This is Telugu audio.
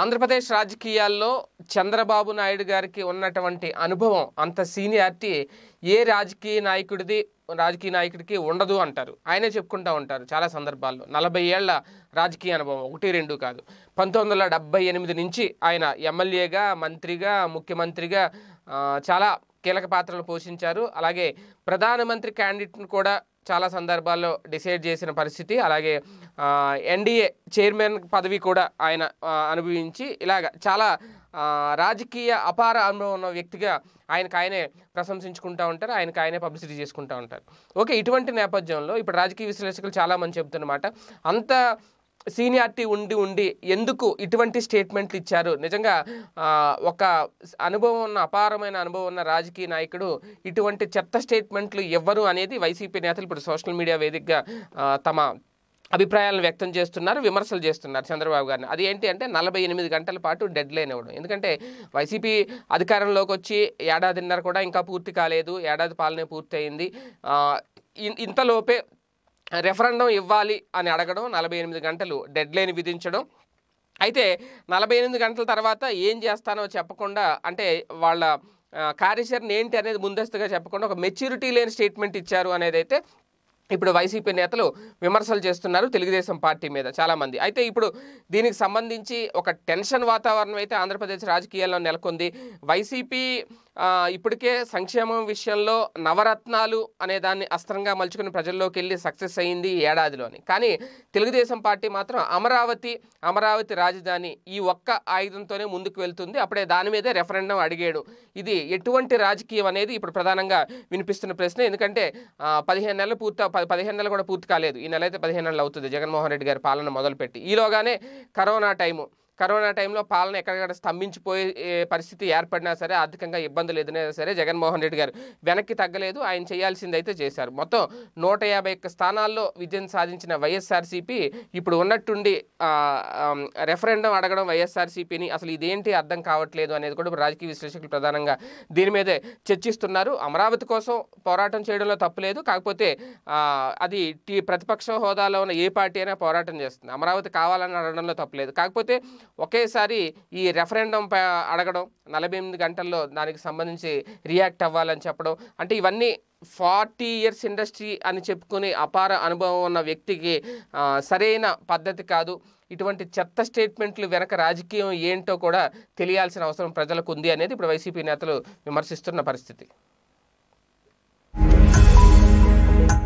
ఆంధ్రప్రదేశ్ రాజకీయాల్లో చంద్రబాబు నాయుడు గారికి ఉన్నటువంటి అనుభవం అంత సీనియారిటీ ఏ రాజకీయ నాయకుడిది రాజకీయ నాయకుడికి ఉండదు అంటారు ఆయనే చెప్పుకుంటూ ఉంటారు చాలా సందర్భాల్లో నలభై ఏళ్ల రాజకీయ అనుభవం ఒకటి రెండు కాదు పంతొమ్మిది వందల ఎనిమిది నుంచి ఆయన ఎమ్మెల్యేగా మంత్రిగా ముఖ్యమంత్రిగా చాలా కీలక పాత్రలు పోషించారు అలాగే ప్రధానమంత్రి క్యాండిడేట్ను కూడా చాలా సందర్భాల్లో డిసైడ్ చేసిన పరిస్థితి అలాగే ఎన్డీఏ చైర్మన్ పదవి కూడా ఆయన అనుభవించి ఇలాగ చాలా రాజకీయ అపార అనుభవం ఉన్న వ్యక్తిగా ఆయనకు ఆయనే ప్రశంసించుకుంటూ ఉంటారు ఆయనకు ఆయనే పబ్లిసిటీ చేసుకుంటూ ఉంటారు ఓకే ఇటువంటి నేపథ్యంలో ఇప్పుడు రాజకీయ విశ్లేషకులు చాలామంది చెబుతున్నమాట అంత సీనియారిటీ ఉండి ఉండి ఎందుకు ఇటువంటి స్టేట్మెంట్లు ఇచ్చారు నిజంగా ఒక అనుభవం ఉన్న అపారమైన అనుభవం ఉన్న రాజకీయ నాయకుడు ఇటువంటి చెత్త స్టేట్మెంట్లు ఎవ్వరు అనేది వైసీపీ నేతలు ఇప్పుడు సోషల్ మీడియా వేదికగా తమ అభిప్రాయాలను వ్యక్తం చేస్తున్నారు విమర్శలు చేస్తున్నారు చంద్రబాబు గారిని అది ఏంటి అంటే నలభై ఎనిమిది గంటల పాటు డెడ్ లైన్ ఇవ్వడం ఎందుకంటే వైసీపీ అధికారంలోకి వచ్చి ఏడాదిన్నర కూడా ఇంకా పూర్తి కాలేదు ఏడాది పాలనే పూర్తి అయింది ఇంతలోపే రెఫరెండం ఇవ్వాలి అని అడగడం నలభై ఎనిమిది గంటలు డెడ్ లైన్ విధించడం అయితే నలభై ఎనిమిది గంటల తర్వాత ఏం చేస్తానో చెప్పకుండా అంటే వాళ్ళ కార్యాచరణ ఏంటి అనేది ముందస్తుగా చెప్పకుండా ఒక మెచ్యూరిటీ లేని స్టేట్మెంట్ ఇచ్చారు అనేది అయితే ఇప్పుడు వైసీపీ నేతలు విమర్శలు చేస్తున్నారు తెలుగుదేశం పార్టీ మీద చాలామంది అయితే ఇప్పుడు దీనికి సంబంధించి ఒక టెన్షన్ వాతావరణం అయితే ఆంధ్రప్రదేశ్ రాజకీయాల్లో నెలకొంది వైసీపీ ఇప్పటికే సంక్షేమం విషయంలో నవరత్నాలు అనే దాన్ని అస్త్రంగా మలుచుకుని ప్రజల్లోకి వెళ్ళి సక్సెస్ అయింది ఏడాదిలోని కానీ తెలుగుదేశం పార్టీ మాత్రం అమరావతి అమరావతి రాజధాని ఈ ఒక్క ఆయుధంతోనే ముందుకు వెళ్తుంది అప్పుడే దాని మీదే రెఫరెండం అడిగాడు ఇది ఎటువంటి రాజకీయం అనేది ఇప్పుడు ప్రధానంగా వినిపిస్తున్న ప్రశ్న ఎందుకంటే పదిహేను నెలలు పూర్తి పదిహేను నెలలు కూడా పూర్తి కాలేదు ఈ నెల అయితే పదిహేను నెలలు అవుతుంది జగన్మోహన్ రెడ్డి గారి పాలన మొదలుపెట్టి ఈలోగానే కరోనా టైము కరోనా టైంలో పాలన ఎక్కడెక్కడ స్తంభించిపోయే పరిస్థితి ఏర్పడినా సరే ఆర్థికంగా ఇబ్బందులు ఎదురైనా సరే జగన్మోహన్ రెడ్డి గారు వెనక్కి తగ్గలేదు ఆయన చేయాల్సింది అయితే చేశారు మొత్తం నూట యాభై స్థానాల్లో విజయం సాధించిన వైఎస్ఆర్సీపీ ఇప్పుడు ఉన్నట్టుండి రెఫరెండం అడగడం వైఎస్ఆర్సీపీని అసలు ఇదేంటి అర్థం కావట్లేదు అనేది కూడా రాజకీయ విశ్లేషకులు ప్రధానంగా దీని మీదే చర్చిస్తున్నారు అమరావతి కోసం పోరాటం చేయడంలో తప్పులేదు కాకపోతే అది ప్రతిపక్ష హోదాలో ఉన్న ఏ పార్టీ అయినా పోరాటం చేస్తుంది అమరావతి కావాలని అడగడంలో తప్పులేదు కాకపోతే ఒకేసారి ఈ రెఫరెండం అడగడం నలభై ఎనిమిది గంటల్లో దానికి సంబంధించి రియాక్ట్ అవ్వాలని చెప్పడం అంటే ఇవన్నీ ఫార్టీ ఇయర్స్ ఇండస్ట్రీ అని చెప్పుకునే అపార అనుభవం ఉన్న వ్యక్తికి సరైన పద్ధతి కాదు ఇటువంటి చెత్త స్టేట్మెంట్లు వెనక రాజకీయం ఏంటో కూడా తెలియాల్సిన అవసరం ప్రజలకు ఉంది అనేది ఇప్పుడు వైసీపీ నేతలు విమర్శిస్తున్న పరిస్థితి